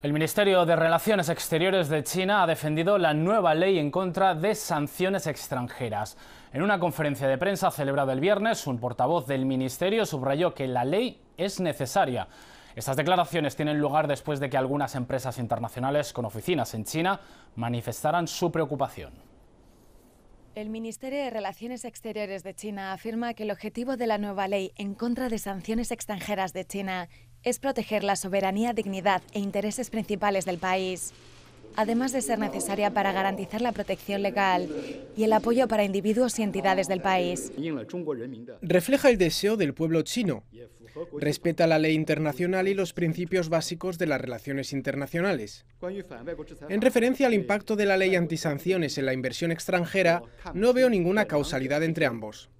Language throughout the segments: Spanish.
El Ministerio de Relaciones Exteriores de China ha defendido la nueva ley en contra de sanciones extranjeras. En una conferencia de prensa celebrada el viernes, un portavoz del Ministerio subrayó que la ley es necesaria. Estas declaraciones tienen lugar después de que algunas empresas internacionales con oficinas en China manifestaran su preocupación. El Ministerio de Relaciones Exteriores de China afirma que el objetivo de la nueva ley en contra de sanciones extranjeras de China es proteger la soberanía, dignidad e intereses principales del país, además de ser necesaria para garantizar la protección legal y el apoyo para individuos y entidades del país. Refleja el deseo del pueblo chino, respeta la ley internacional y los principios básicos de las relaciones internacionales. En referencia al impacto de la ley antisanciones en la inversión extranjera, no veo ninguna causalidad entre ambos.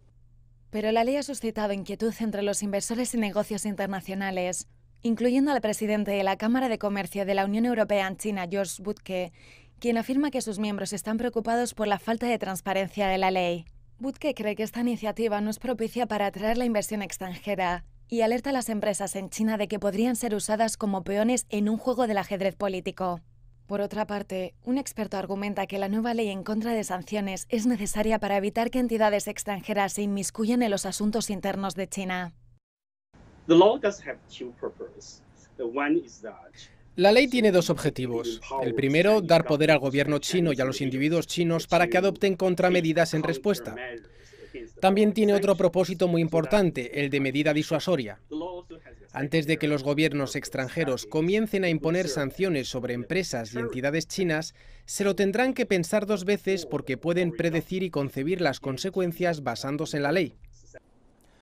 Pero la ley ha suscitado inquietud entre los inversores y negocios internacionales incluyendo al presidente de la Cámara de Comercio de la Unión Europea en China, George Butke, quien afirma que sus miembros están preocupados por la falta de transparencia de la ley. Butke cree que esta iniciativa no es propicia para atraer la inversión extranjera y alerta a las empresas en China de que podrían ser usadas como peones en un juego del ajedrez político. Por otra parte, un experto argumenta que la nueva ley en contra de sanciones es necesaria para evitar que entidades extranjeras se inmiscuyan en los asuntos internos de China. La ley tiene dos objetivos. El primero, dar poder al gobierno chino y a los individuos chinos para que adopten contramedidas en respuesta. También tiene otro propósito muy importante, el de medida disuasoria. Antes de que los gobiernos extranjeros comiencen a imponer sanciones sobre empresas y entidades chinas, se lo tendrán que pensar dos veces porque pueden predecir y concebir las consecuencias basándose en la ley.